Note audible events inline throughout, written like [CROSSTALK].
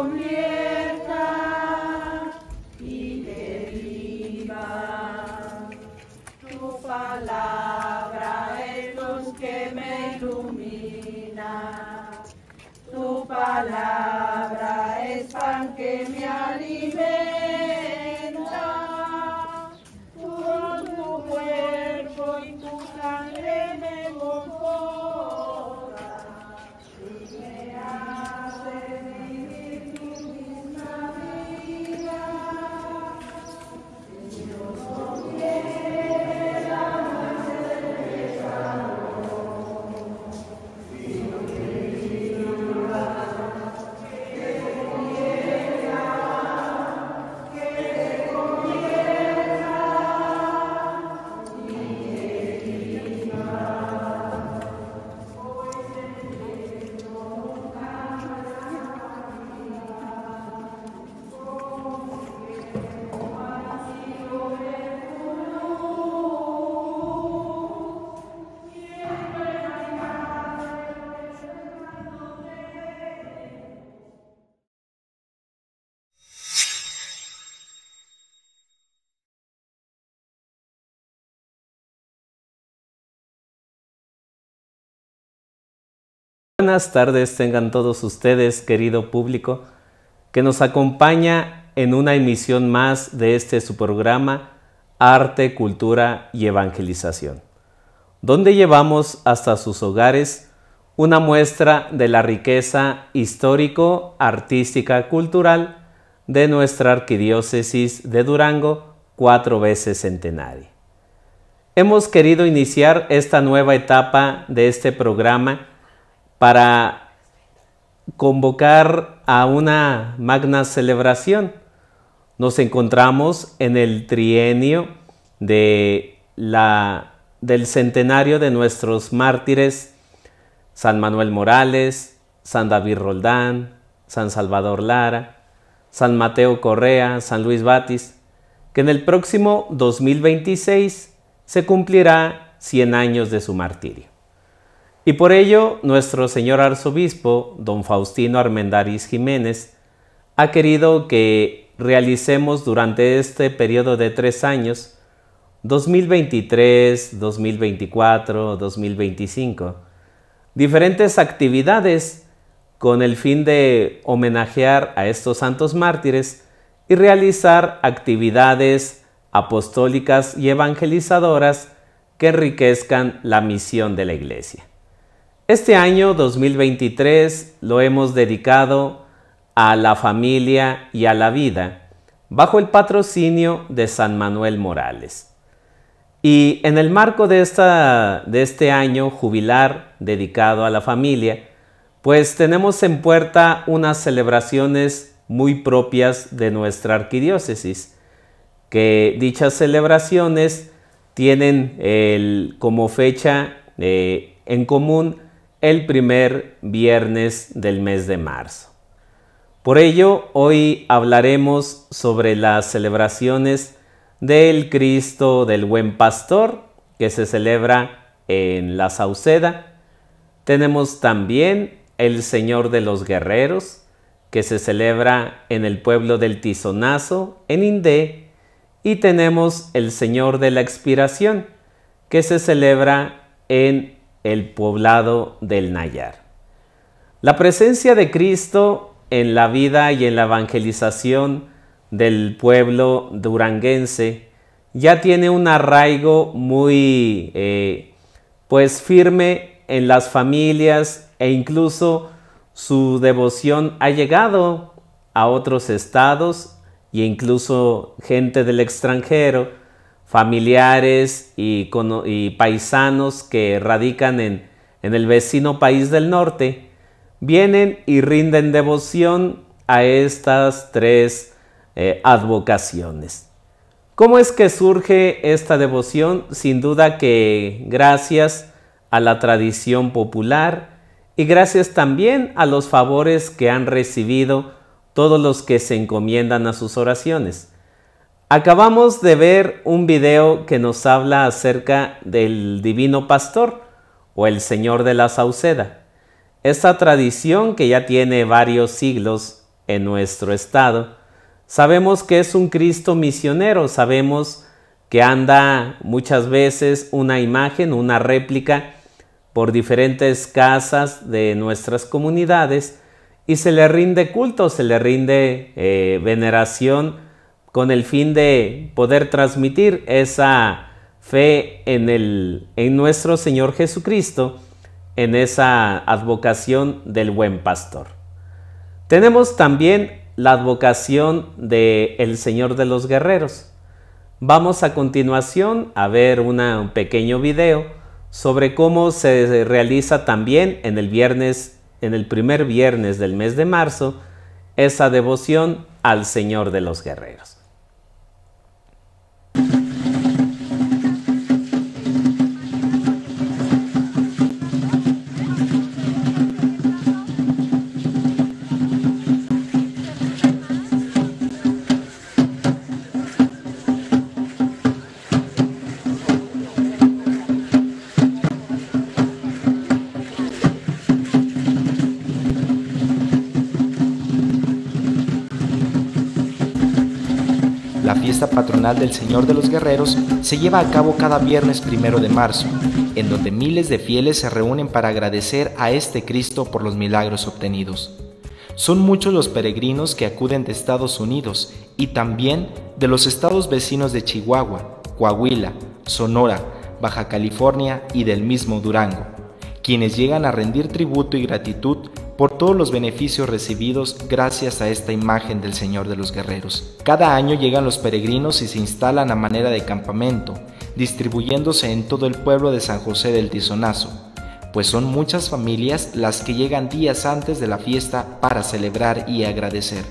convierta y deriva, tu palabra es luz que me ilumina, tu palabra. buenas tardes tengan todos ustedes, querido público, que nos acompaña en una emisión más de este su programa Arte, Cultura y Evangelización, donde llevamos hasta sus hogares una muestra de la riqueza histórico, artística, cultural de nuestra arquidiócesis de Durango, cuatro veces centenaria. Hemos querido iniciar esta nueva etapa de este programa para convocar a una magna celebración. Nos encontramos en el trienio del centenario de nuestros mártires San Manuel Morales, San David Roldán, San Salvador Lara, San Mateo Correa, San Luis Batis, que en el próximo 2026 se cumplirá 100 años de su martirio. Y por ello, nuestro señor arzobispo, don Faustino Armendariz Jiménez, ha querido que realicemos durante este periodo de tres años, 2023, 2024, 2025, diferentes actividades con el fin de homenajear a estos santos mártires y realizar actividades apostólicas y evangelizadoras que enriquezcan la misión de la Iglesia. Este año 2023 lo hemos dedicado a la familia y a la vida bajo el patrocinio de San Manuel Morales. Y en el marco de, esta, de este año jubilar dedicado a la familia, pues tenemos en puerta unas celebraciones muy propias de nuestra arquidiócesis, que dichas celebraciones tienen como fecha eh, en común el primer viernes del mes de marzo. Por ello, hoy hablaremos sobre las celebraciones del Cristo del Buen Pastor que se celebra en la Sauceda. Tenemos también el Señor de los Guerreros que se celebra en el pueblo del Tizonazo, en Indé. Y tenemos el Señor de la Expiración que se celebra en el poblado del Nayar. La presencia de Cristo en la vida y en la evangelización del pueblo duranguense ya tiene un arraigo muy eh, pues firme en las familias e incluso su devoción ha llegado a otros estados e incluso gente del extranjero familiares y, paisanos que radican en, el vecino país del norte, vienen y rinden devoción a estas tres eh, advocaciones. ¿Cómo es que surge esta devoción? Sin duda que gracias a la tradición popular y gracias también a los favores que han recibido todos los que se encomiendan a sus oraciones. Acabamos de ver un video que nos habla acerca del divino pastor o el señor de la sauceda. Esta tradición que ya tiene varios siglos en nuestro estado, sabemos que es un Cristo misionero, sabemos que anda muchas veces una imagen, una réplica por diferentes casas de nuestras comunidades y se le rinde culto, se le rinde eh, veneración con el fin de poder transmitir esa fe en, el, en nuestro Señor Jesucristo, en esa advocación del buen pastor. Tenemos también la advocación del Señor de los Guerreros. Vamos a continuación a ver un pequeño video sobre cómo se realiza también en el viernes, en el primer viernes del mes de marzo, esa devoción al Señor de los Guerreros. del Señor de los Guerreros se lleva a cabo cada viernes primero de marzo, en donde miles de fieles se reúnen para agradecer a este Cristo por los milagros obtenidos. Son muchos los peregrinos que acuden de Estados Unidos y también de los estados vecinos de Chihuahua, Coahuila, Sonora, Baja California y del mismo Durango, quienes llegan a rendir tributo y gratitud por todos los beneficios recibidos gracias a esta imagen del Señor de los Guerreros. Cada año llegan los peregrinos y se instalan a manera de campamento, distribuyéndose en todo el pueblo de San José del Tizonazo, pues son muchas familias las que llegan días antes de la fiesta para celebrar y agradecer.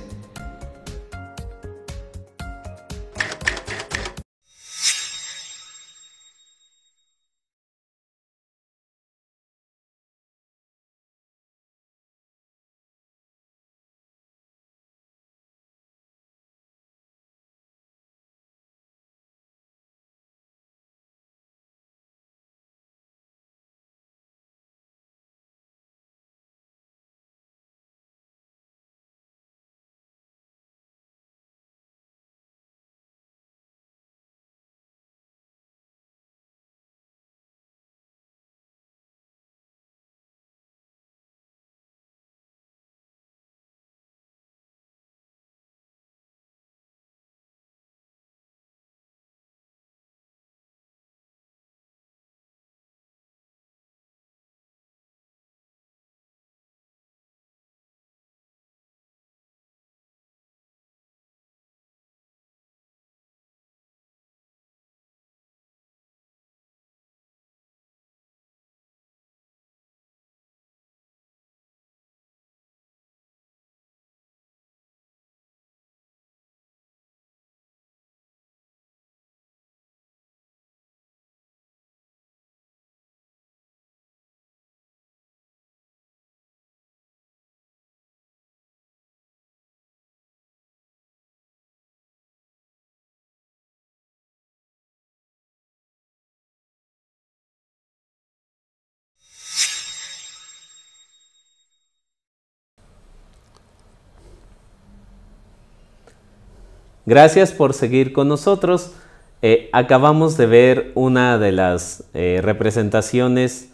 Gracias por seguir con nosotros. Eh, acabamos de ver una de las eh, representaciones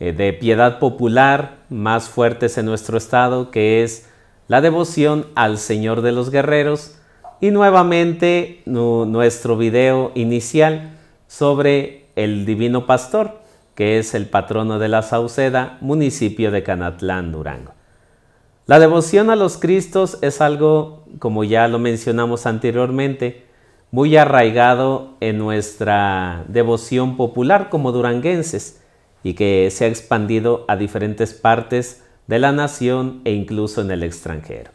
eh, de piedad popular más fuertes en nuestro estado, que es la devoción al Señor de los Guerreros. Y nuevamente nuestro video inicial sobre el Divino Pastor, que es el patrono de la Sauceda, municipio de Canatlán, Durango. La devoción a los Cristos es algo, como ya lo mencionamos anteriormente, muy arraigado en nuestra devoción popular como duranguenses y que se ha expandido a diferentes partes de la nación e incluso en el extranjero.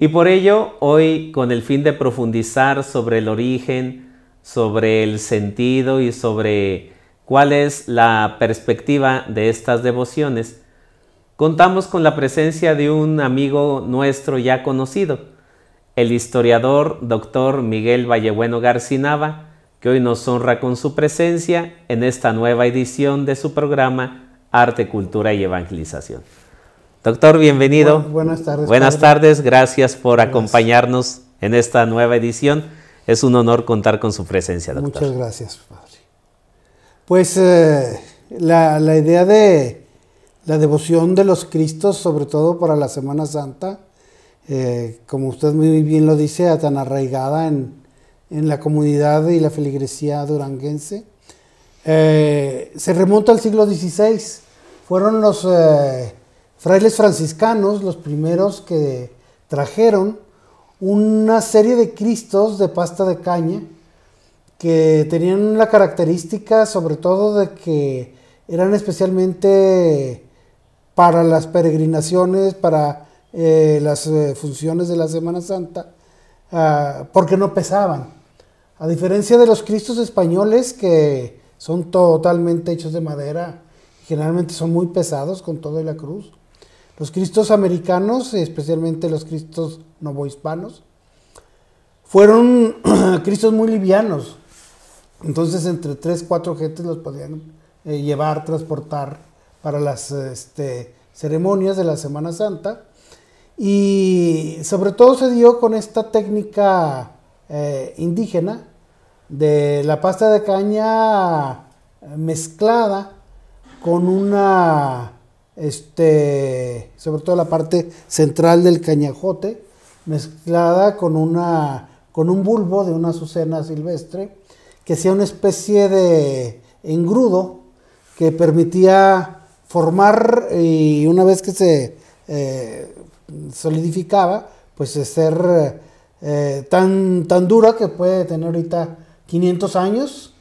Y por ello, hoy, con el fin de profundizar sobre el origen, sobre el sentido y sobre cuál es la perspectiva de estas devociones, contamos con la presencia de un amigo nuestro ya conocido, el historiador doctor Miguel Vallebueno Garcinava, que hoy nos honra con su presencia en esta nueva edición de su programa Arte, Cultura y Evangelización. Doctor, bienvenido. buenas tardes. Buenas tardes, gracias por acompañarnos en esta nueva edición. Es un honor contar con su presencia, doctor. Muchas gracias, padre. Pues eh, la idea de, la devoción de los Cristos, sobre todo para la Semana Santa, eh, como usted muy bien lo dice, tan arraigada en, la comunidad y la feligresía duranguense. Eh, se remonta al siglo XVI. Fueron los eh, frailes franciscanos los primeros que trajeron una serie de cristos de pasta de caña que tenían la característica sobre todo de que eran especialmente para las peregrinaciones, para eh, las eh, funciones de la Semana Santa, ah, porque no pesaban. A diferencia de los cristos españoles que son totalmente hechos de madera, generalmente son muy pesados con todo y la cruz. Los cristos americanos, especialmente los cristos novohispanos, fueron [CLEARS THROAT] cristos muy livianos. Entonces entre tres cuatro gentes los podían eh, llevar, transportar para las este, ceremonias de la Semana Santa. Y sobre todo se dio con esta técnica eh, indígena de la pasta de caña mezclada con una, este, sobre todo la parte central del cañajote, mezclada con, una, con un bulbo de una azucena silvestre, que hacía una especie de engrudo que permitía formar y una vez que se eh, solidificaba, pues ser eh, tan, tan dura que puede tener ahorita 500 años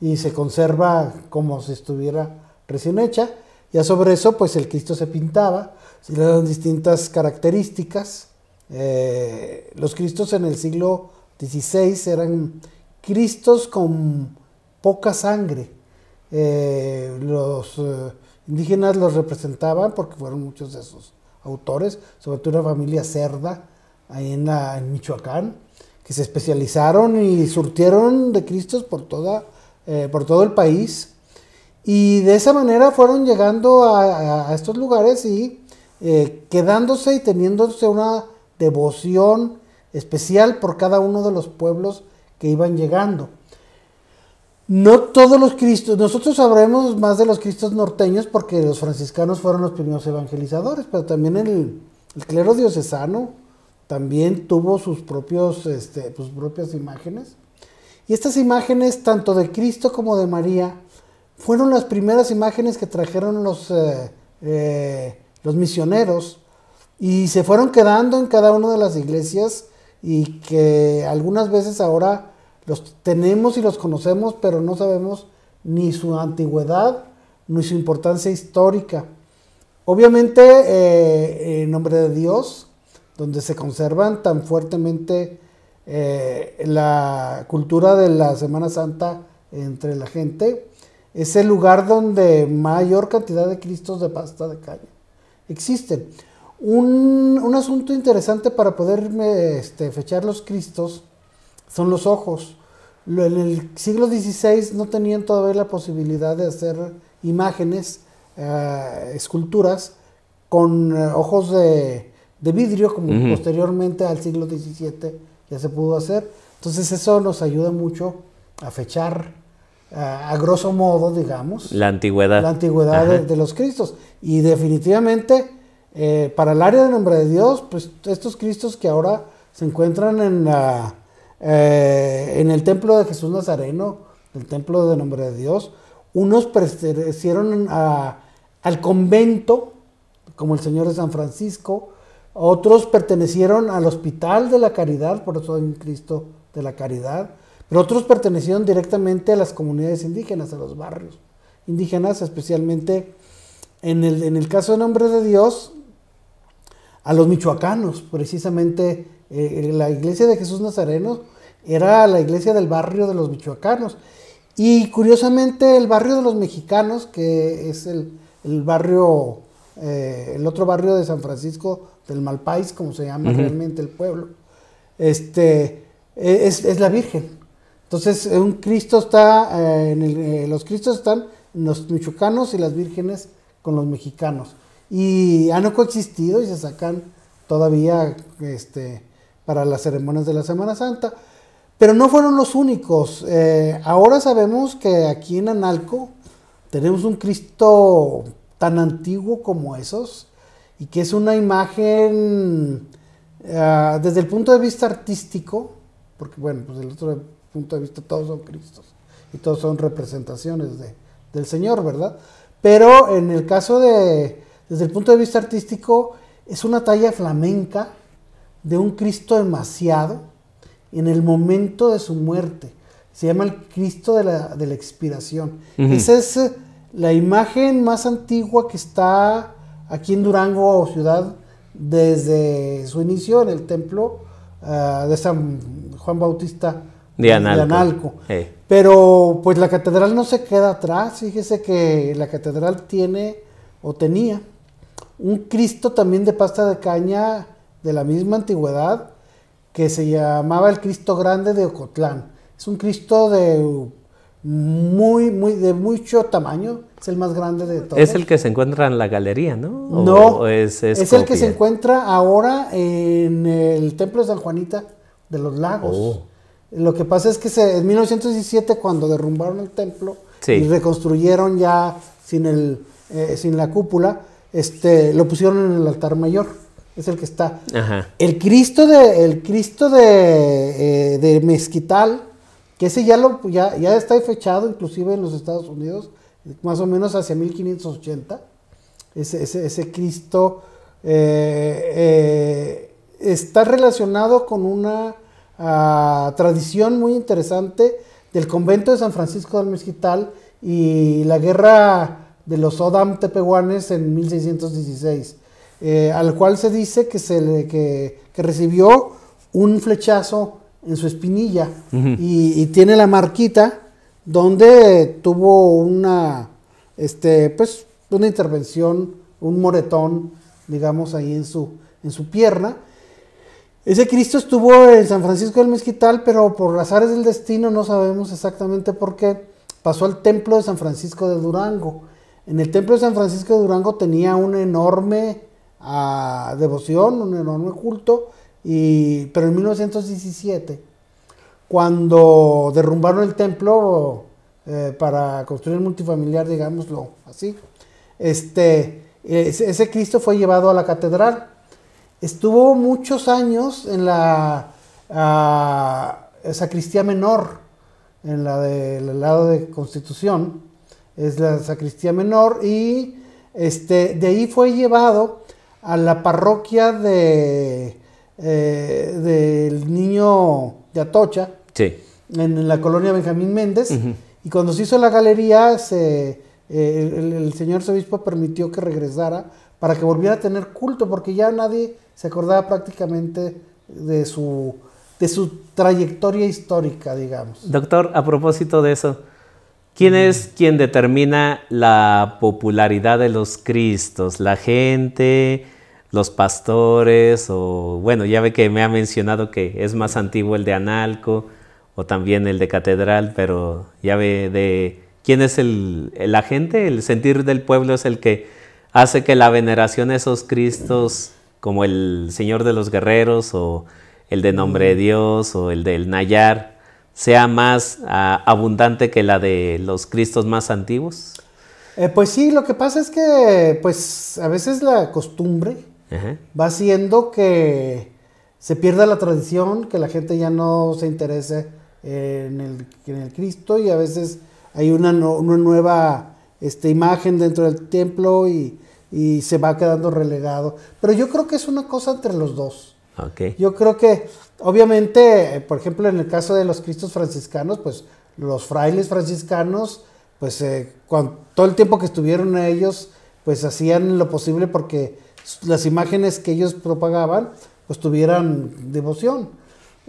y se conserva como si estuviera recién hecha. Ya sobre eso, pues el Cristo se pintaba, se le daban distintas características. Eh, los Cristos en el siglo XVI eran Cristos con poca sangre. los indígenas los representaban porque fueron muchos de sus autores, sobre todo una familia cerda ahí en, Michoacán, que se especializaron y surtieron de Cristos por, toda, eh, por todo el país. Y de esa manera fueron llegando a, estos lugares y eh, quedándose y teniéndose una devoción especial por cada uno de los pueblos que iban llegando. No todos los cristos, nosotros sabremos más de los cristos norteños porque los franciscanos fueron los primeros evangelizadores, pero también el, clero diocesano también tuvo sus, propios, sus este, pues, propias imágenes. Y estas imágenes, tanto de Cristo como de María, fueron las primeras imágenes que trajeron los, eh, eh, los misioneros y se fueron quedando en cada una de las iglesias y que algunas veces ahora los tenemos y los conocemos, pero no sabemos ni su antigüedad ni su importancia histórica. Obviamente, eh, en nombre de Dios, donde se conservan tan fuertemente eh, la cultura de la Semana Santa entre la gente, es el lugar donde mayor cantidad de cristos de pasta de caña existen. Un, asunto interesante para poder este, fechar los cristos son los ojos en el siglo XVI no tenían todavía la posibilidad de hacer imágenes, eh, esculturas con eh, ojos de, vidrio, como posteriormente al siglo XVII ya se pudo hacer. Entonces eso nos ayuda mucho a fechar, eh, a grosso modo, digamos, la antigüedad. La antigüedad de, los Cristos. Y definitivamente, para el área del nombre de Dios, pues estos Cristos que ahora se encuentran en la eh, en el templo de Jesús Nazareno, el templo de nombre de Dios, unos pertenecieron al convento, como el Señor de San Francisco, otros pertenecieron al Hospital de la Caridad, por eso hay un Cristo de la Caridad, pero otros pertenecieron directamente a las comunidades indígenas, a los barrios indígenas, especialmente en el, en el caso de nombre de Dios, a los michoacanos, precisamente eh, eh, la iglesia de Jesús Nazareno era la iglesia del barrio de los michoacanos. Y curiosamente el barrio de los mexicanos, que es el, barrio, eh, el otro barrio de San Francisco del Malpais, como se llama realmente el pueblo, este, e, es, la Virgen. Entonces un Cristo está, los Cristos están en los michoacanos y las vírgenes con los mexicanos. Y han coexistido y se sacan todavía este, para las ceremonias de la Semana Santa. Pero no fueron los únicos. Eh, ahora sabemos que aquí en Analco tenemos un Cristo tan antiguo como esos y que es una imagen ah, desde el punto de vista artístico, porque bueno, pues desde el otro punto de vista todos son Cristos y todos son representaciones del Señor, ¿verdad? Pero en el caso de, desde el punto de vista artístico, es una talla flamenca de un Cristo demasiado en el momento de su muerte. Se llama el Cristo de la, de la expiración. Esa es eh, la imagen más antigua que está aquí en Durango, ciudad, desde su inicio en el templo ah, de San Juan Bautista de Analco. Pero pues la catedral no se queda atrás. Fíjese que la catedral tiene o tenía un Cristo también de pasta de caña de la misma antigüedad que se llamaba el Cristo Grande de Ocotlán. Es un Cristo de muy, muy, de mucho tamaño. Es el más grande de todos. Es el que se encuentra en la galería, ¿no? No, no es, el que se encuentra ahora en el Templo de San Juanita de los Lagos. Oh. Lo que pasa es que en 1917, cuando derrumbaron el templo y reconstruyeron ya sin, el, eh, sin la cúpula, este, lo pusieron en el altar mayor es el que está. El Cristo de, el Cristo eh, de, Mezquital, que ese ya, lo, ya, ya está fechado inclusive en los Estados Unidos, más o menos hacia 1580. Ese, ese, Cristo eh, eh, está relacionado con una ah, tradición muy interesante del convento de San Francisco del Mezquital y la guerra de los Odam Tepehuanes en 1616. Eh, al cual se dice que, se le, recibió un flechazo en su espinilla y, tiene la marquita donde tuvo una, este, pues, una intervención, un moretón, digamos, ahí en su, en su pierna. Ese Cristo estuvo en San Francisco del Mezquital, pero por razones del destino, no sabemos exactamente por qué, pasó al templo de San Francisco de Durango. En el templo de San Francisco de Durango tenía un enorme a devoción, un enorme culto, y, pero en 1917, cuando derrumbaron el templo eh, para construir el multifamiliar, digámoslo así, este, ese, Cristo fue llevado a la catedral. Estuvo muchos años en la eh, sacristía menor, en la del lado de Constitución, es la sacristía menor, y este, de ahí fue llevado a la parroquia de eh, del niño de Atocha, en, la colonia Benjamín Méndez, y cuando se hizo la galería, se, eh, el, señor obispo permitió que regresara para que volviera a tener culto, porque ya nadie se acordaba prácticamente de su, de su trayectoria histórica, digamos. Doctor, a propósito de eso, ¿Quién es quien determina la popularidad de los cristos? ¿La gente? ¿Los pastores? O bueno, ya ve que me ha mencionado que es más antiguo el de Analco o también el de Catedral, pero ya ve de quién es el, la gente, el sentir del pueblo es el que hace que la veneración a esos cristos como el Señor de los Guerreros o el de Nombre de Dios o el del Nayar sea más ah, abundante que la de los Cristos más antiguos? Eh, pues sí, lo que pasa es que pues a veces la costumbre va haciendo que se pierda la tradición, que la gente ya no se interese en el, Cristo y a veces hay una, nueva este, imagen dentro del templo y, se va quedando relegado. Pero yo creo que es una cosa entre los dos. Yo creo que, obviamente, por ejemplo, en el caso de los cristos franciscanos, pues los frailes franciscanos, pues eh, todo el tiempo que estuvieron ellos, pues hacían lo posible porque las imágenes que ellos propagaban, pues tuvieran devoción.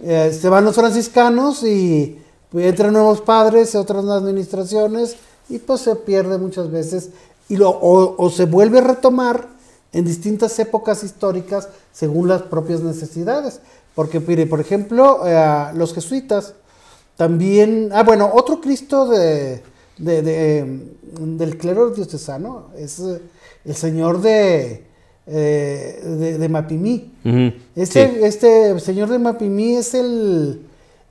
Eh, se van los franciscanos y entran nuevos padres, otras administraciones, y pues se pierde muchas veces, y o se vuelve a retomar en distintas épocas históricas según las propias necesidades. Porque, mire, por ejemplo, eh, los jesuitas también. Ah, bueno, otro Cristo de, em, del clero diocesano es eh, el señor de. Eh, de, Mapimí. Este, este, señor de Mapimí es el,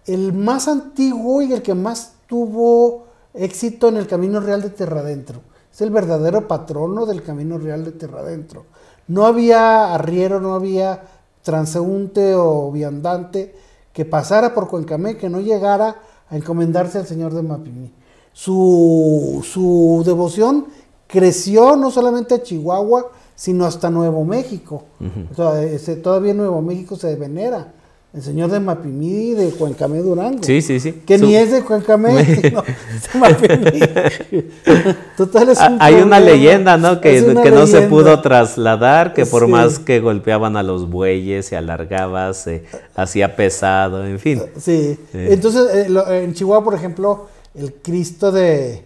el más antiguo y el que más tuvo éxito en el Camino Real de Adentro el verdadero patrono del Camino Real de Tierra Adentro. No había arriero, no había transeúnte o viandante que pasara por Cuencamé, que no llegara a encomendarse al Señor de Mapimí. Su, devoción creció no solamente a Chihuahua, sino hasta Nuevo México. todavía Nuevo México se venera el señor de Mapimí de Cuencamé Durango. Sí, sí, sí. Que ni es de Cuencamé, [LAUGHS] [LAUGHS] no, es de Mapimí. [LAUGHS] Total es ah, Hay una leyenda, ¿no? Que, que no se pudo trasladar, que por más que golpeaban a los bueyes, se alargaba, se hacía pesado, en fin. Eh, sí. Entonces, eh, en Chihuahua, por ejemplo, el Cristo de,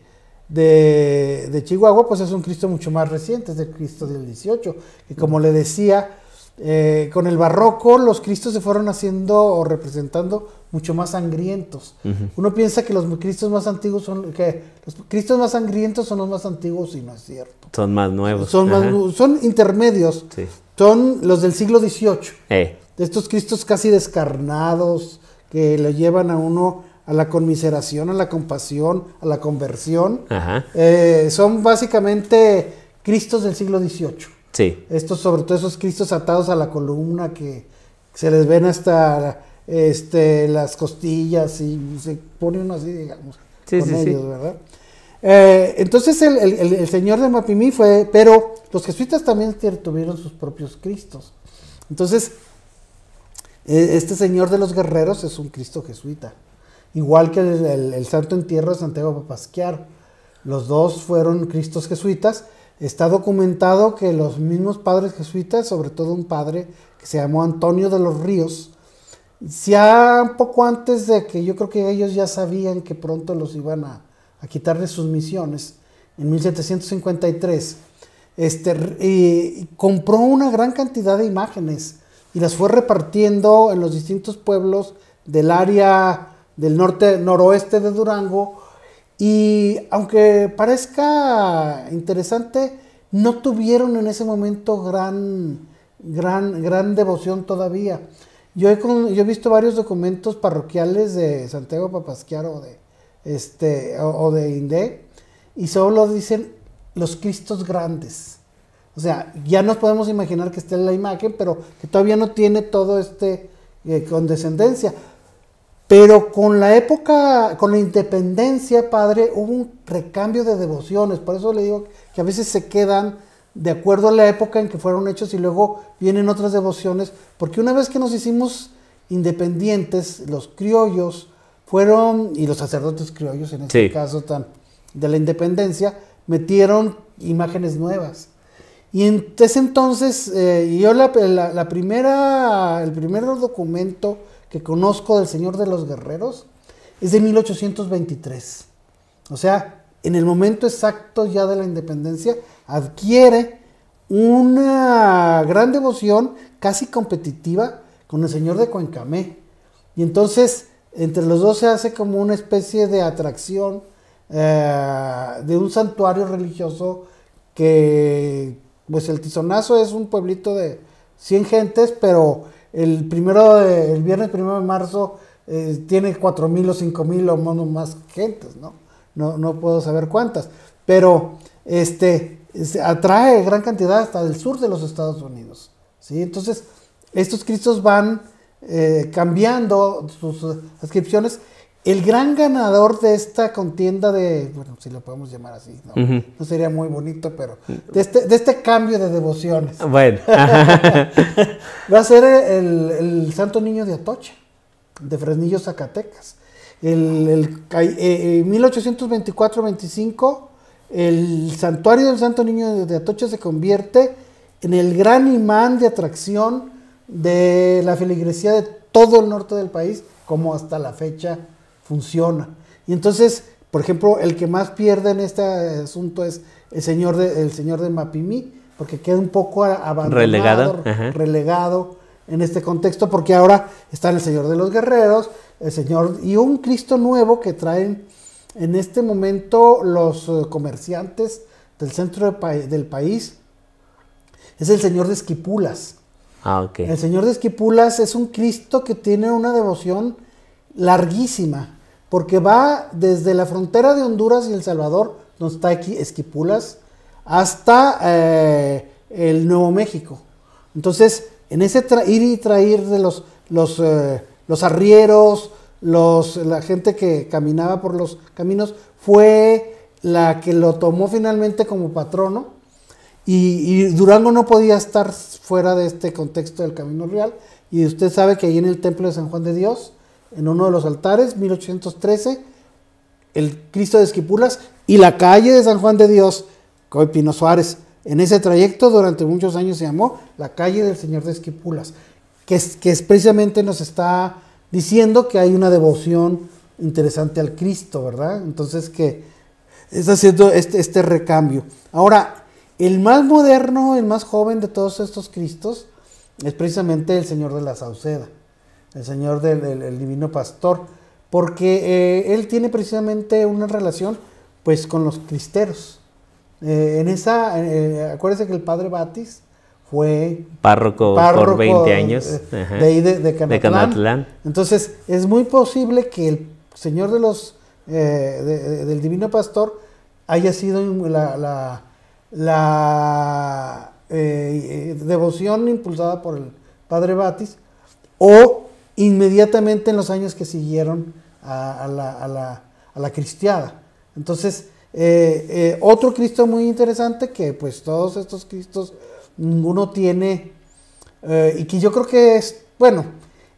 de, de, Chihuahua, pues es un Cristo mucho más reciente, es el Cristo del 18. Y como le decía eh, con el barroco los cristos se fueron haciendo o representando mucho más sangrientos. Uno piensa que los cristos más antiguos son que los cristos más sangrientos son los más antiguos y no es cierto. Son más nuevos. Son, intermedios. Son los del siglo XVIII. Eh. Estos cristos casi descarnados que le llevan a uno a la conmiseración, a la compasión, a la conversión. Eh, son básicamente cristos del siglo XVIII. Sí. Estos, sobre todo esos cristos atados a la columna que se les ven hasta este, las costillas y se pone uno así, digamos, con ¿verdad? Eh, entonces el, señor de Mapimí fue, pero los jesuitas también tuvieron sus propios cristos. Entonces, e, este señor de los guerreros es un cristo jesuita, igual que el, el santo entierro de Santiago Papasquiar. Los dos fueron cristos jesuitas Está documentado que los mismos padres jesuitas, sobre todo un padre que se llamó Antonio de los Ríos, ya un poco antes de que yo creo que ellos ya sabían que pronto los iban a, quitar de sus misiones, en 1753, este, compró una gran cantidad de imágenes y las fue repartiendo en los distintos pueblos del área del norte, noroeste de Durango y aunque parezca interesante, no tuvieron en ese momento gran, gran, gran devoción todavía. Yo he, visto varios documentos parroquiales de Santiago Papasquiaro de, este, o, de Indé y solo dicen los Cristos grandes. O sea, ya nos podemos imaginar que esté en la imagen, pero que todavía no tiene todo este eh, condescendencia. Pero con la época, con la independencia, padre, hubo un recambio de devociones. Por eso le digo que a veces se quedan de acuerdo a la época en que fueron hechos y luego vienen otras devociones. Porque una vez que nos hicimos independientes, los criollos fueron, y los sacerdotes criollos en este caso de la independencia, metieron imágenes nuevas. Y en entonces, eh, yo primera, el primer documento que conozco del Señor de los Guerreros es de 1823. O sea, en el momento exacto ya de la independencia adquiere una gran devoción casi competitiva con el Señor de Cuencamé. Y entonces entre los dos se hace como una especie de atracción eh, de un santuario religioso que pues el Tizonazo es un pueblito de 100 gentes, pero el primero, el viernes primero de marzo eh, tiene cuatro mil o cinco mil o más gentes, ¿no? ¿no? puedo saber cuántas, pero este atrae gran cantidad hasta el sur de los Estados Unidos, ¿sí? Entonces, estos cristos van eh, cambiando sus inscripciones eh, el gran ganador de esta contienda de, bueno, si lo podemos llamar así, no, sería muy bonito, pero mm. este, de este, cambio de devociones. Bueno. [LAUGHS] va a ser el, Santo Niño de Atocha, de Fresnillo, Zacatecas. El, 1824-25, eh, eh, el santuario del Santo Niño de Atocha se convierte en el gran imán de atracción de la feligresía de todo el norte del país, como hasta la fecha funciona. Y entonces, por ejemplo, el que más pierde en este asunto es el señor de, señor de Mapimí, porque queda un poco abandonado, relegado, relegado en este contexto, porque ahora está el señor de los guerreros, el señor y un Cristo nuevo que traen en este momento los eh, comerciantes del centro del país. Es el señor de Esquipulas. Ah, el señor de Esquipulas es un Cristo que tiene una devoción larguísima porque va desde la frontera de Honduras y El Salvador, donde está aquí Esquipulas, hasta eh, el Nuevo México. Entonces, en ese ir y traer de los, eh, arrieros, la gente que caminaba por los caminos, fue la que lo tomó finalmente como patrono. Y, y, Durango no podía estar fuera de este contexto del Camino Real. Y usted sabe que ahí en el Templo de San Juan de Dios en uno de los altares, 1813, el Cristo de Esquipulas y la calle de San Juan de Dios, hoy Pino Suárez. En ese trayecto durante muchos años se llamó la calle del Señor de Esquipulas, que, es, que precisamente nos está diciendo que hay una devoción interesante al Cristo, ¿verdad? Entonces que está haciendo este, este recambio. Ahora, el más moderno, el más joven de todos estos Cristos, es precisamente el Señor de la Sauceda el Señor del, Divino Pastor, porque eh, él tiene precisamente una relación pues con los cristeros. Eh, en esa, eh, acuérdense que el padre Batis fue párroco, por 20 años de de, Canatlán. Entonces es muy posible que el Señor de los, del Divino Pastor haya sido la, la, la devoción impulsada por el padre Batis o inmediatamente en los años que siguieron a, la, a, la, a la, cristiada. Entonces, eh, eh, otro Cristo muy interesante que pues todos estos Cristos, ninguno tiene, eh, y que yo creo que es, bueno,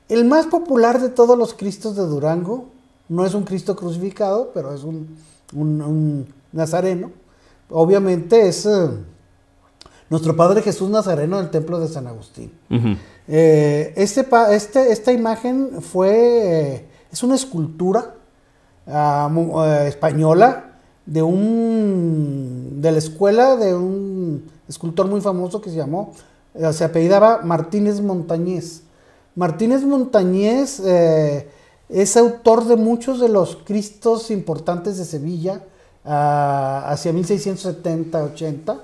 el más popular de todos los Cristos de Durango, no es un Cristo crucificado, pero es un, un nazareno, obviamente es nuestro Padre Jesús Nazareno del Templo de San Agustín. Eh, este este, esta imagen fue, eh, es una escultura ah, eh, española de un, de la escuela de un escultor muy famoso que se llamó, se apellidaba Martínez Montañés. Martínez Montañés es autor de muchos de los cristos importantes de Sevilla ah, hacia 1670-80.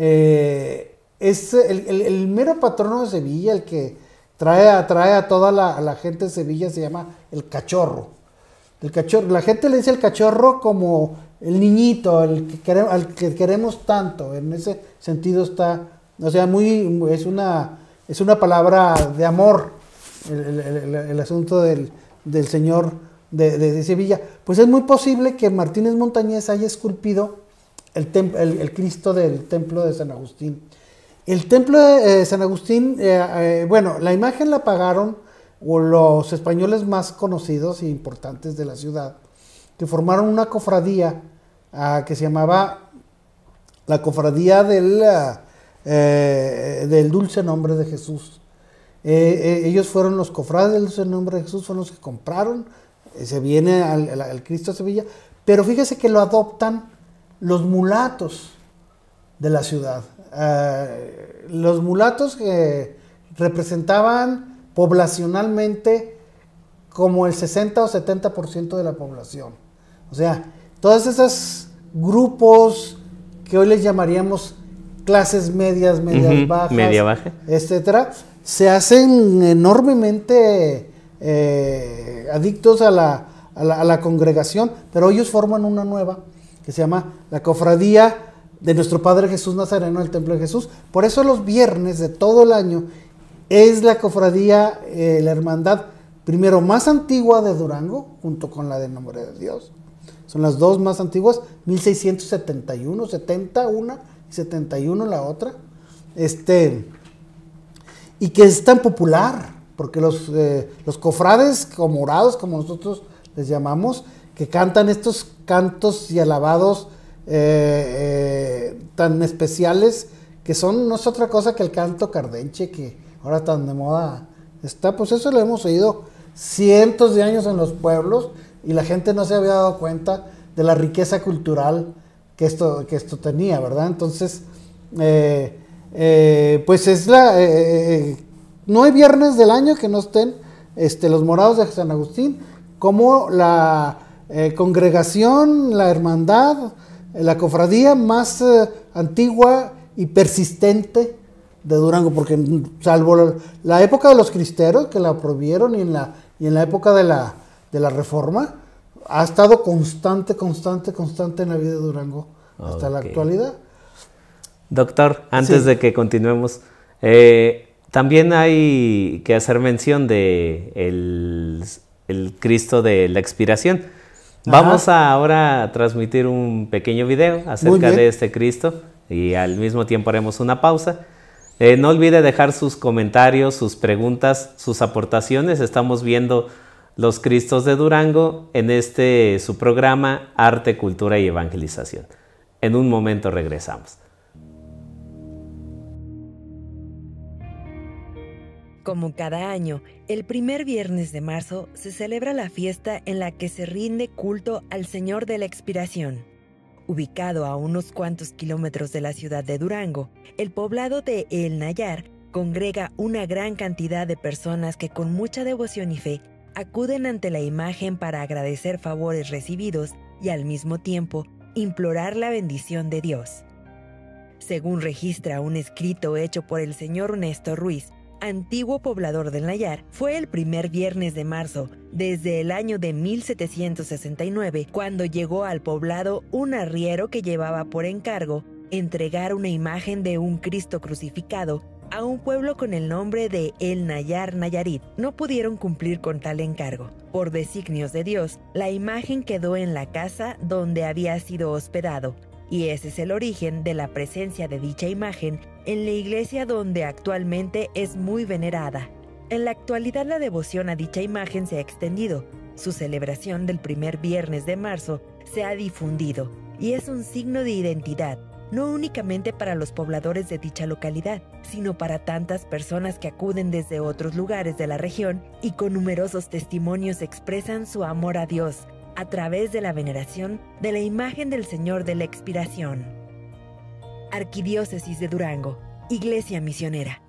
Eh, es el, mero patrono de Sevilla, el que trae, atrae a toda la, gente de Sevilla, se llama el cachorro. cachorro, la gente le dice el cachorro como el niñito, el que al que queremos tanto. En ese sentido está, o sea, muy, es una, es una palabra de amor el, asunto del, señor de, de Sevilla. Pues es muy posible que Martínez Montañez haya esculpido el, Cristo del templo de San Agustín. El templo de eh, San Agustín, eh, eh, bueno, la imagen la pagaron los españoles más conocidos e importantes de la ciudad, que formaron una cofradía ah, que se llamaba la cofradía del, ah, del dulce nombre de Jesús. ellos fueron los cofrades del dulce nombre de Jesús, fueron los que compraron. se viene al, Cristo de Sevilla. Pero fíjese que lo adoptan los mulatos de la ciudad. Eh, los mulatos que representaban poblacionalmente como el 60 o 70% de la población. O sea, todos esos grupos que hoy les llamaríamos clases medias, medias bajas, media etcétera, se hacen enormemente eh, adictos a la, a la congregación, pero ellos forman una nueva que se llama la cofradía de nuestro Padre Jesús Nazareno, del Templo de Jesús. Por eso los viernes de todo el año es la cofradía, eh, la hermandad, primero más antigua de Durango, junto con la de Nombre de Dios. Son las dos más antiguas, 1671, 70 una y 71 la otra. Este, y que es tan popular, porque los, eh, los cofrades, como morados, como nosotros les llamamos, que cantan estos cantos y alabados eh, eh, tan especiales que son no es otra cosa que el canto cardenche que ahora tan de moda está, pues eso lo hemos oído cientos de años en los pueblos y la gente no se había dado cuenta de la riqueza cultural que esto, que esto tenía, ¿verdad? Entonces, eh, pues es la... no hay viernes del año que no estén este, los morados de San Agustín, como la eh, congregación, la hermandad, eh, la cofradía más eh, antigua y persistente de Durango, porque salvo la, época de los cristeros que la prohibieron y en la, y en la época de la, de la reforma, ha estado constante, constante, constante en la vida de Durango hasta la actualidad. Doctor, antes de que continuemos, también hay que hacer mención de el, el Cristo de la expiración Vamos a ahora transmitir un pequeño video acerca de este Cristo y al mismo tiempo haremos una pausa. Eh, no olvide dejar sus comentarios, sus preguntas, sus aportaciones. Estamos viendo los Cristos de Durango en este su programa Arte, Cultura y Evangelización. En un momento regresamos. Como cada año, el primer viernes de marzo se celebra la fiesta en la que se rinde culto al Señor de la Expiración. Ubicado a unos cuantos kilómetros de la ciudad de Durango, el poblado de El Nayar congrega una gran cantidad de personas que con mucha devoción y fe acuden ante la imagen para agradecer favores recibidos y al mismo tiempo implorar la bendición de Dios. Según registra un escrito hecho por el señor Ernesto Ruiz, antiguo poblador del Nayar, fue el primer viernes de marzo, desde el año de 1769, cuando llegó al poblado un arriero que llevaba por encargo entregar una imagen de un Cristo crucificado a un pueblo con el nombre de El Nayar Nayarit. No pudieron cumplir con tal encargo. Por designios de Dios, la imagen quedó en la casa donde había sido hospedado, y ese es el origen de la presencia de dicha imagen en la iglesia donde actualmente es muy venerada. En la actualidad la devoción a dicha imagen se ha extendido, su celebración del primer viernes de marzo se ha difundido y es un signo de identidad, no únicamente para los pobladores de dicha localidad, sino para tantas personas que acuden desde otros lugares de la región y con numerosos testimonios expresan su amor a Dios, a través de la veneración de la imagen del Señor de la Expiración. Arquidiócesis de Durango, Iglesia Misionera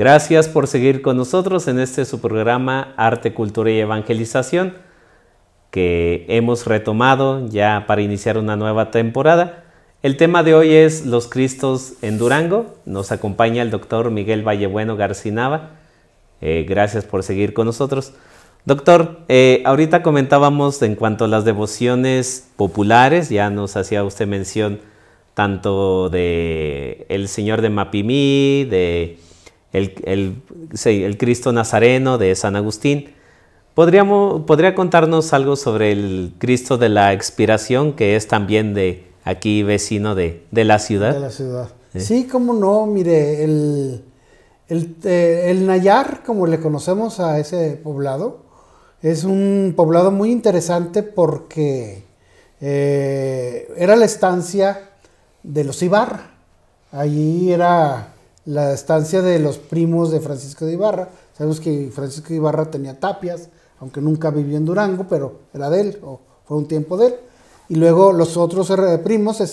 Gracias por seguir con nosotros en este su programa Arte, Cultura y Evangelización que hemos retomado ya para iniciar una nueva temporada. El tema de hoy es Los Cristos en Durango. Nos acompaña el doctor Miguel Vallebueno Garcinava. Eh, gracias por seguir con nosotros. Doctor, eh, ahorita comentábamos en cuanto a las devociones populares, ya nos hacía usted mención tanto de El Señor de Mapimí, de el, el, Cristo Nazareno de San Agustín. Podríamos, ¿Podría contarnos algo sobre el Cristo de la Expiración, que es también de aquí vecino de, la ciudad? De la ciudad. Sí, cómo no, mire, eh, el, Nayar, como le conocemos a ese poblado, es un poblado muy interesante porque eh, era la estancia de los Ibar. Allí era la estancia de los primos de Francisco de Ibarra. Sabemos que Francisco de Ibarra tenía tapias, aunque nunca vivió en Durango, pero era de él, o fue un tiempo de él. Y luego los otros er, eh, primos se,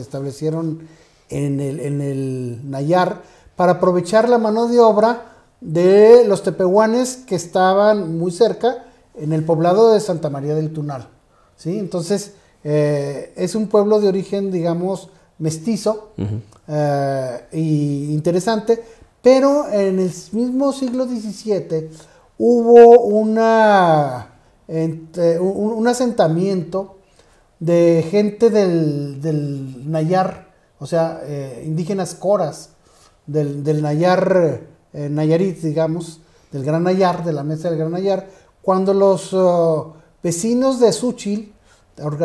establecieron en el, en el Nayar para aprovechar la mano de obra de los tepehuanes que estaban muy cerca en el poblado de Santa María del Tunal. ¿sí? Entonces, eh, es un pueblo de origen, digamos, mestizo eh, y interesante, pero en el mismo siglo XVII hubo una, un, asentamiento de gente del, del Nayar, o sea, eh, indígenas coras del, del Nayar, eh, Nayarit, digamos, del Gran Nayar, de la mesa del Gran Nayar, cuando los oh, vecinos de Suchil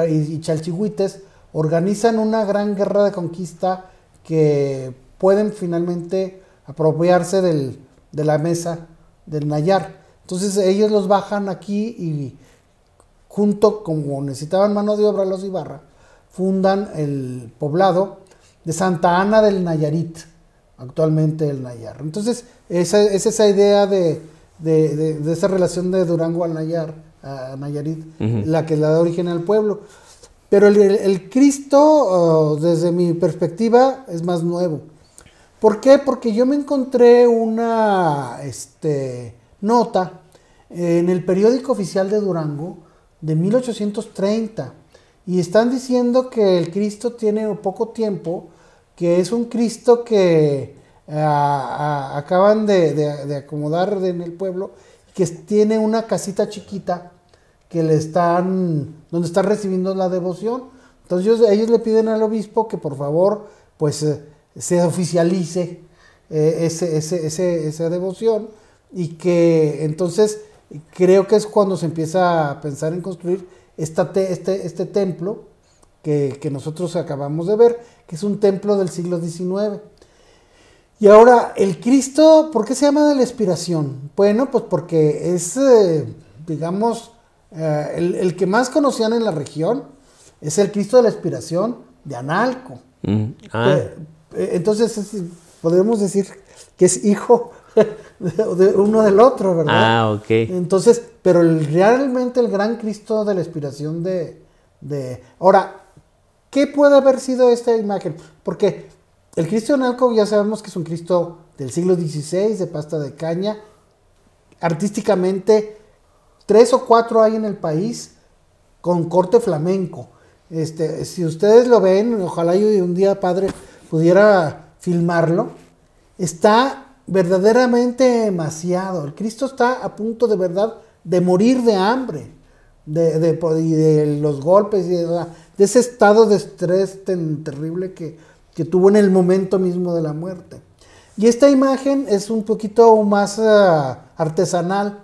y Chalchihuites organizan una gran guerra de conquista que pueden finalmente apropiarse del, de la mesa del Nayar. Entonces ellos los bajan aquí y junto, como necesitaban mano de obra los Ibarra, fundan el poblado de Santa Ana del Nayarit, actualmente el Nayar. Entonces esa, es esa idea de, esa relación de Durango al Nayar, a Nayarit, la que le da origen al pueblo. Pero el, Cristo, desde mi perspectiva, es más nuevo. ¿Por qué? Porque yo me encontré una este, nota en el periódico oficial de Durango de 1830 y están diciendo que el Cristo tiene poco tiempo, que es un Cristo que eh, acaban de, acomodar en el pueblo, que tiene una casita chiquita que le están donde está recibiendo la devoción. Entonces ellos, le piden al obispo que por favor pues eh, se oficialice eh, esa devoción y que entonces creo que es cuando se empieza a pensar en construir este, este templo que, nosotros acabamos de ver, que es un templo del siglo XIX. Y ahora, el Cristo, ¿por qué se llama de la inspiración? Bueno, pues porque es, eh, digamos, eh, el, que más conocían en la región es el Cristo de la Inspiración de Analco. Mm. Ah. Eh, eh, entonces, podríamos podemos decir que es hijo [LAUGHS] de uno del otro, ¿verdad? Ah, ok. Entonces, pero realmente el gran Cristo de la Inspiración de, de... Ahora, ¿qué puede haber sido esta imagen? Porque el Cristo de Analco ya sabemos que es un Cristo del siglo XVI, de pasta de caña, artísticamente Tres o cuatro hay en el país con corte flamenco. Este, si ustedes lo ven, ojalá yo un día, padre, pudiera filmarlo. Está verdaderamente demasiado. El Cristo está a punto de verdad de morir de hambre, de, de, y de los golpes, y de, ese estado de estrés tan terrible que, tuvo en el momento mismo de la muerte. Y esta imagen es un poquito más ah, artesanal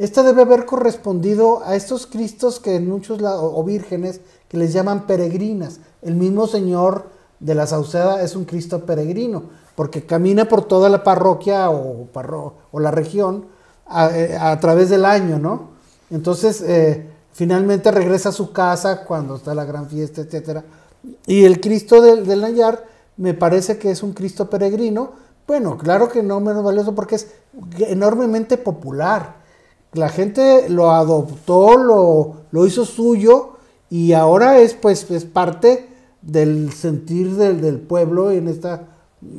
esta debe haber correspondido a estos cristos que en muchos o vírgenes, que les llaman peregrinas. El mismo Señor de la Sauceda es un Cristo peregrino, porque camina por toda la parroquia o, o la región eh, a, través del año, ¿no? Entonces, eh, finalmente regresa a su casa cuando está la gran fiesta, etc. Y el Cristo del, del Nayar me parece que es un Cristo peregrino. Bueno, claro que no menos valioso porque es enormemente popular la gente lo adoptó, lo, hizo suyo y ahora es pues parte del sentir del, del, pueblo en esta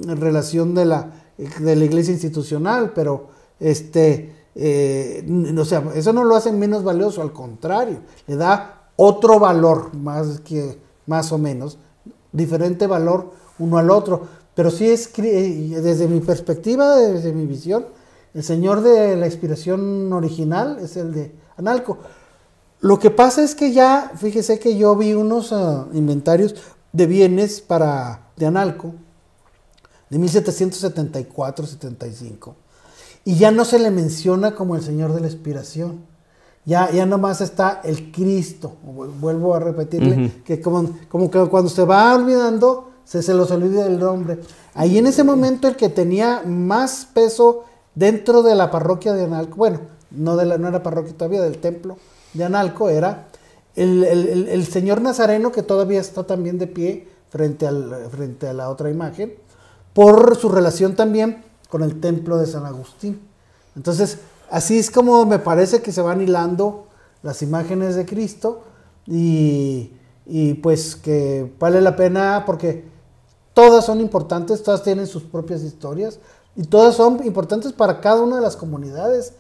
relación de la, iglesia institucional, pero este, eh, eso no lo hace menos valioso, al contrario, le da otro valor, más, que, más o menos, diferente valor uno al otro, pero sí es, desde mi perspectiva, desde mi visión, el señor de la inspiración original es el de Analco. Lo que pasa es que ya, fíjese que yo vi unos ah, inventarios de bienes para de Analco de 1774-75 y ya no se le menciona como el Señor de la Inspiración. Ya, ya nomás está el Cristo. Vuelvo a repetirle que como, que cuando se va olvidando, se, se los olvida el nombre. Ahí en ese momento el que tenía más peso dentro de la parroquia de Analco, bueno, no, de la, no era parroquia todavía, del templo de Analco, era el, Señor Nazareno que todavía está también de pie frente, al, frente a la otra imagen, por su relación también con el templo de San Agustín. Entonces, así es como me parece que se van hilando las imágenes de Cristo y pues que vale la pena porque todas son importantes, todas tienen sus propias historias, y todas son importantes para cada una de las comunidades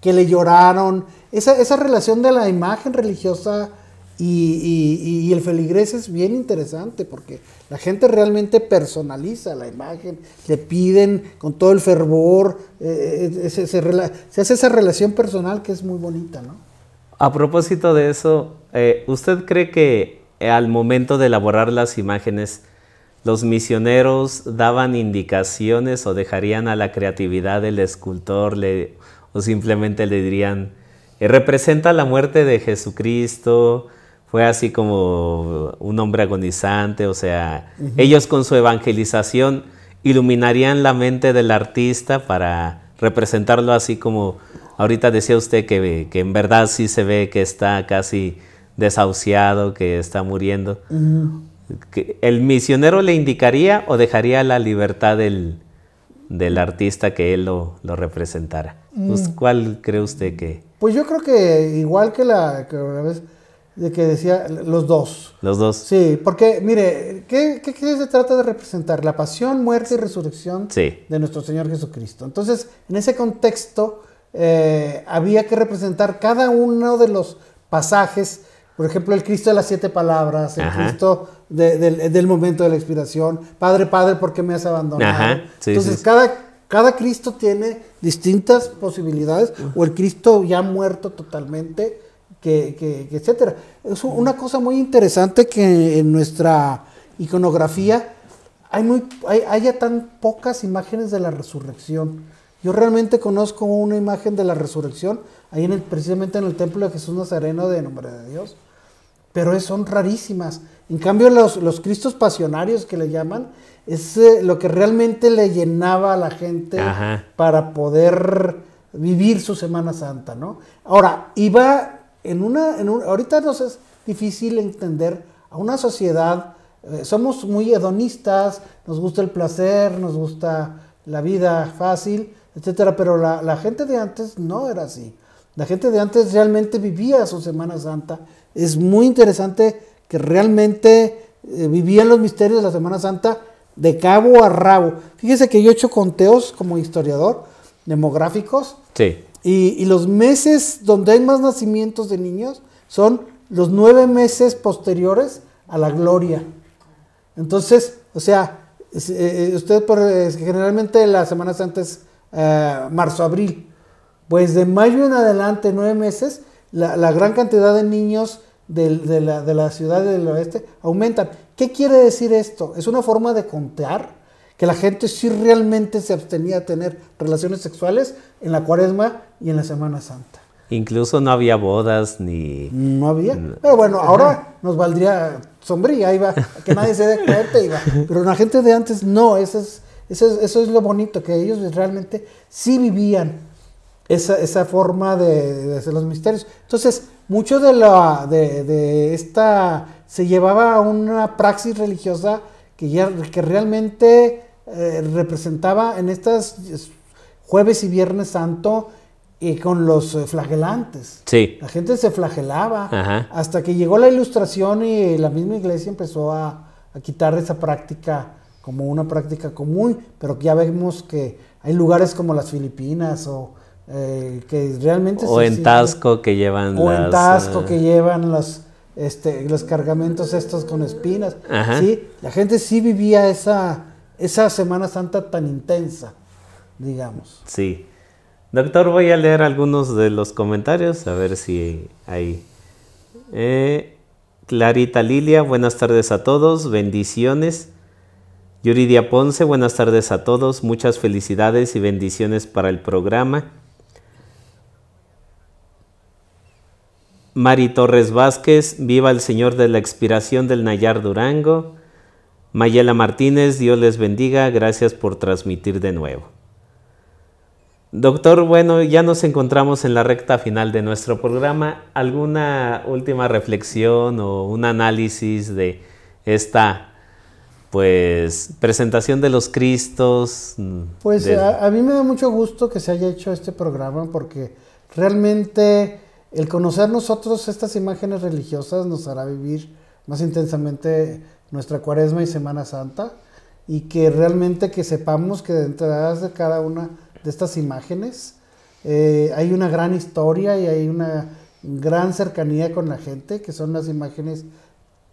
que le lloraron. Esa, esa relación de la imagen religiosa y, y, el feligrés es bien interesante porque la gente realmente personaliza la imagen, le piden con todo el fervor, eh, eh, eh, se, hace esa relación personal que es muy bonita, ¿no? A propósito de eso, ¿usted cree que al momento de elaborar las imágenes los misioneros daban indicaciones o dejarían a la creatividad del escultor o simplemente le dirían, eh, representa la muerte de Jesucristo, fue así como un hombre agonizante, o sea, ellos con su evangelización iluminarían la mente del artista para representarlo así como ahorita decía usted que, que en verdad sí se ve que está casi desahuciado, que está muriendo. ¿El misionero le indicaría o dejaría la libertad del, artista que él lo, representara? Mm. Pues, ¿Cuál cree usted que...? Pues yo creo que igual que la que vez de que decía, los dos. Los dos. Sí, porque mire, ¿qué, se trata de representar? La pasión, muerte y resurrección de nuestro Señor Jesucristo. Entonces, en ese contexto, eh, había que representar cada uno de los pasajes, por ejemplo, el Cristo de las siete palabras, el Cristo del momento de la expiración. Padre, Padre, ¿por qué me has abandonado? Entonces, Cada, Cristo tiene distintas posibilidades, o el Cristo ya muerto totalmente, que, etcétera. Es una cosa muy interesante que en nuestra iconografía hay muy, hay, haya tan pocas imágenes de la resurrección. Yo realmente conozco una imagen de la resurrección, ahí en el, precisamente en el templo de Jesús Nazareno de Nombre de Dios, pero es, son rarísimas. En cambio, los, cristos pasionarios que le llaman, es eh, lo que realmente le llenaba a la gente para poder vivir su Semana Santa, ¿no? Ahora, iba en una, en un, ahorita nos es difícil entender a una sociedad, eh, somos muy hedonistas, nos gusta el placer, nos gusta la vida fácil, etcétera, pero la, la gente de antes no era así. La gente de antes realmente vivía su Semana Santa. Es muy interesante que realmente eh, vivían los misterios de la Semana Santa de cabo a rabo. Fíjese que yo he hecho conteos como historiador, demográficos. Y, los meses donde hay más nacimientos de niños son los nueve meses posteriores a la gloria. Entonces, o sea, eh, eh, usted por, generalmente la Semana Santa es marzo-abril. Pues de mayo en adelante, nueve meses, la gran cantidad de niños de, la, ciudad del oeste aumentan. ¿Qué quiere decir esto? ¿Es una forma de contar que la gente sí realmente se abstenía a tener relaciones sexuales en la cuaresma y en la Semana Santa. Incluso no había bodas ni... No había. Pero bueno, ahora nos valdría sombría, iba, que nadie se dé cuenta, Pero la gente de antes no, es, eso es lo bonito, que ellos realmente sí vivían esa, esa forma de, hacer los misterios. Entonces, mucho de, la, de, esta se llevaba a una praxis religiosa que, ya, que realmente eh, representaba en estas jueves y viernes santo y eh, con los eh, flagelantes. Sí. La gente se flagelaba hasta que llegó la ilustración y la misma iglesia empezó a, a quitar esa práctica como una práctica común, pero ya vemos que hay lugares como las Filipinas o eh, que realmente... O en Tasco que llevan O en Tasco eh, que llevan los, este, los cargamentos estos con espinas. La gente sí vivía esa, esa Semana Santa tan intensa, digamos. Sí. Doctor, voy a leer algunos de los comentarios, a ver si hay... Eh, Clarita Lilia, buenas tardes a todos, bendiciones. Yuridia Ponce, buenas tardes a todos, muchas felicidades y bendiciones para el programa. Mari Torres Vázquez, viva el Señor de la expiración del Nayar Durango. Mayela Martínez, Dios les bendiga, gracias por transmitir de nuevo. Doctor, bueno, ya nos encontramos en la recta final de nuestro programa. ¿Alguna última reflexión o un análisis de esta pues presentación de los Cristos? Pues a mí me da mucho gusto que se haya hecho este programa porque realmente el conocer nosotros estas imágenes religiosas nos hará vivir más intensamente nuestra cuaresma y Semana Santa y que realmente que sepamos que detrás de cada una de estas imágenes eh, hay una gran historia y hay una gran cercanía con la gente, que son las imágenes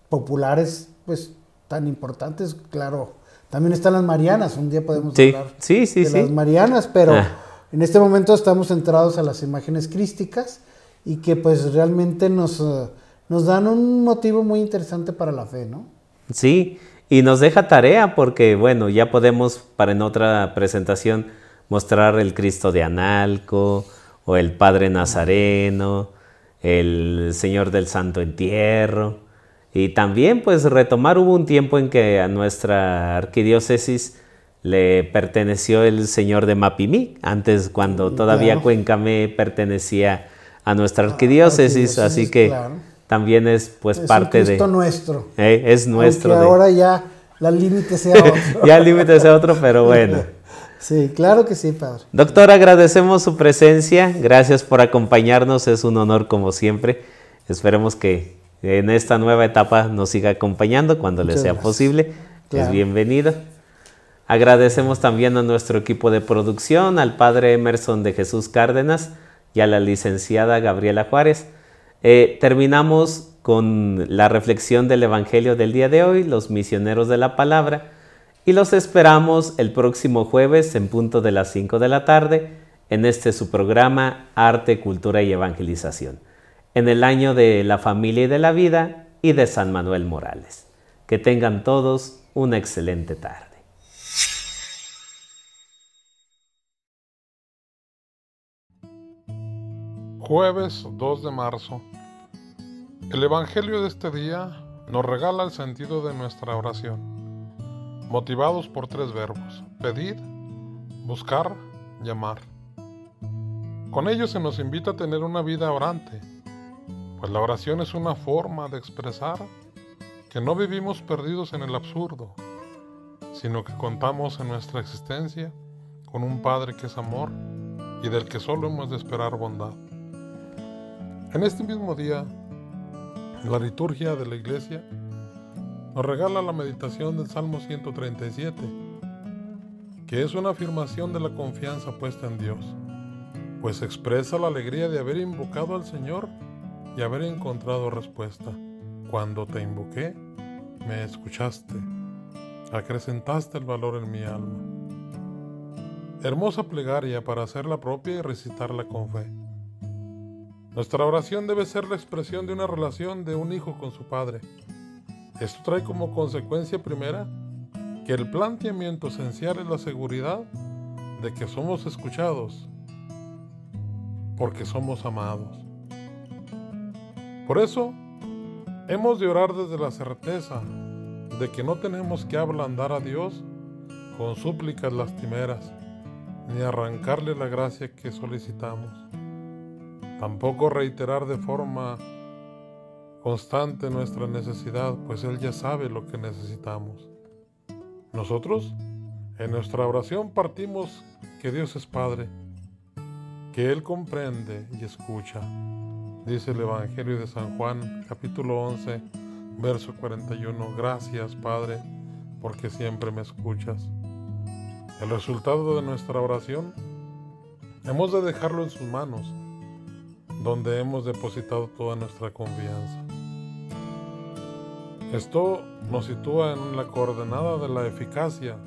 populares, pues tan importantes, claro. También están las Marianas, un día podemos hablar de las Marianas, pero ah. en este momento estamos centrados a las imágenes crísticas y que pues realmente nos, eh, nos dan un motivo muy interesante para la fe, ¿no? Sí, y nos deja tarea porque, bueno, ya podemos para en otra presentación mostrar el Cristo de Analco o el Padre Nazareno, el Señor del Santo Entierro. Y también pues retomar, hubo un tiempo en que a nuestra arquidiócesis le perteneció el Señor de Mapimí, antes cuando todavía Cuenca me pertenecía a nuestra ah, arquidiócesis, así que también es pues parte de eh, Es de... nuestro. es nuestro. De, ahora ya la límite sea [LAUGHS] otro. ya el límite sea otro, pero bueno. [LAUGHS] Sí, claro que sí, Padre. Doctor, agradecemos su presencia, gracias por acompañarnos, es un honor como siempre. Esperemos que en esta nueva etapa nos siga acompañando cuando le sea posible. Es bienvenido. Agradecemos también a nuestro equipo de producción, al Padre Emerson de Jesús Cárdenas, y a la licenciada Gabriela Juárez. Eh, terminamos con la reflexión del Evangelio del día de hoy, los misioneros de la palabra, y los esperamos el próximo jueves en punto de las 5 de la tarde en este su programa Arte, Cultura y Evangelización, en el año de la familia y de la vida y de San Manuel Morales. Que tengan todos una excelente tarde. Jueves 2 de marzo. El Evangelio de este día nos regala el sentido de nuestra oración, motivados por tres verbos, pedir, buscar, llamar. Con ello se nos invita a tener una vida orante, pues la oración es una forma de expresar que no vivimos perdidos en el absurdo, sino que contamos en nuestra existencia con un Padre que es amor y del que solo hemos de esperar bondad. En este mismo día, la liturgia de la iglesia nos regala la meditación del Salmo 137, que es una afirmación de la confianza puesta en Dios, pues expresa la alegría de haber invocado al Señor y haber encontrado respuesta. Cuando te invoqué, me escuchaste, acrecentaste el valor en mi alma. Hermosa plegaria para hacerla propia y recitarla con fe. Nuestra oración debe ser la expresión de una relación de un hijo con su padre. Esto trae como consecuencia primera que el planteamiento esencial es la seguridad de que somos escuchados porque somos amados. Por eso, hemos de orar desde la certeza de que no tenemos que ablandar a Dios con súplicas lastimeras, ni arrancarle la gracia que solicitamos. Tampoco reiterar de forma constante nuestra necesidad, pues Él ya sabe lo que necesitamos. Nosotros, en nuestra oración, partimos que Dios es Padre, que Él comprende y escucha. Dice el Evangelio de San Juan, capítulo 11, verso 41. Gracias, Padre, porque siempre me escuchas. El resultado de nuestra oración, hemos de dejarlo en sus manos donde hemos depositado toda nuestra confianza. Esto nos sitúa en la coordenada de la eficacia,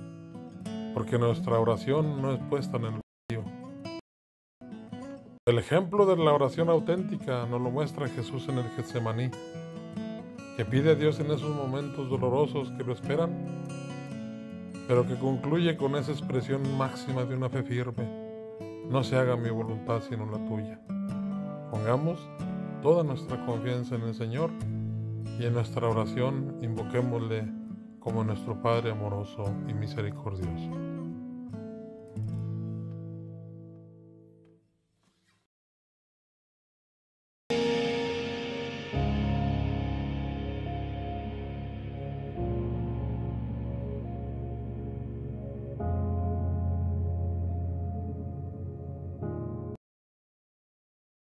porque nuestra oración no es puesta en el vacío. El ejemplo de la oración auténtica nos lo muestra Jesús en el Getsemaní, que pide a Dios en esos momentos dolorosos que lo esperan, pero que concluye con esa expresión máxima de una fe firme, no se haga mi voluntad sino la tuya. Pongamos toda nuestra confianza en el Señor y en nuestra oración invoquémosle como nuestro Padre amoroso y misericordioso.